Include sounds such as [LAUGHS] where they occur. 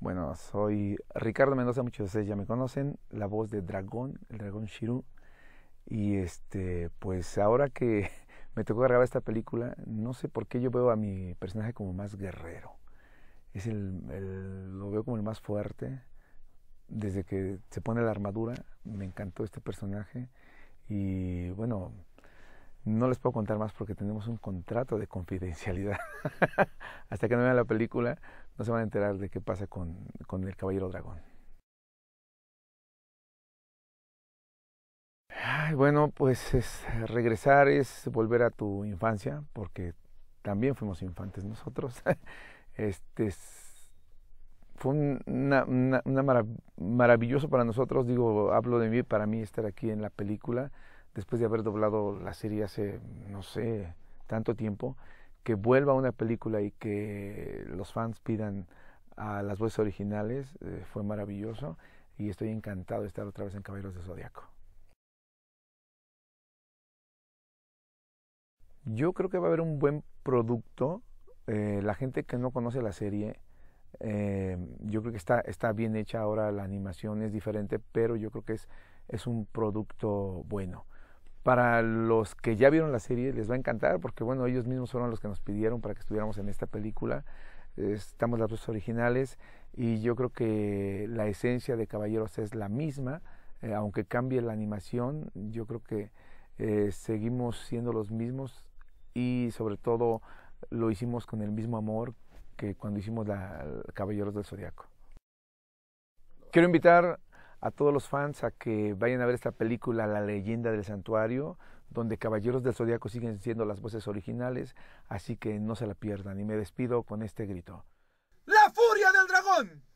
Bueno, soy Ricardo Mendoza, muchos de ustedes ya me conocen, la voz de Dragón, el Dragón Shiru. Y este, pues ahora que [LAUGHS] me tocó grabar esta película, no sé por qué yo veo a mi personaje como más guerrero. Es el, lo veo como el más fuerte. Desde que se pone la armadura, me encantó este personaje. Y bueno, no les puedo contar más porque tenemos un contrato de confidencialidad. [LAUGHS] Hasta que no vean la película, no se van a enterar de qué pasa con, con el Caballero Dragón. Ay, bueno, pues es, regresar es volver a tu infancia, porque también fuimos infantes nosotros. [LAUGHS] este fue una, maravilloso para nosotros, digo, hablo de mí, para mí estar aquí en la película después de haber doblado la serie hace, no sé, tanto tiempo, que vuelva una película y que los fans pidan a las voces originales, eh, fue maravilloso y estoy encantado de estar otra vez en Caballeros de Zodiaco. Yo creo que va a haber un buen producto. Eh, la gente que no conoce la serie, eh, yo creo que está, está bien hecha ahora, la animación es diferente, pero yo creo que es, es un producto bueno. Para los que ya vieron la serie les va a encantar porque bueno, ellos mismos fueron los que nos pidieron para que estuviéramos en esta película. Estamos las dos originales y yo creo que la esencia de Caballeros es la misma, eh, aunque cambie la animación, yo creo que eh, seguimos siendo los mismos y sobre todo lo hicimos con el mismo amor que cuando hicimos la, Caballeros del Zodiaco. Quiero invitar a todos los fans a que vayan a ver esta película La leyenda del santuario, donde Caballeros del Zodíaco siguen siendo las voces originales, así que no se la pierdan y me despido con este grito. ¡La furia del dragón!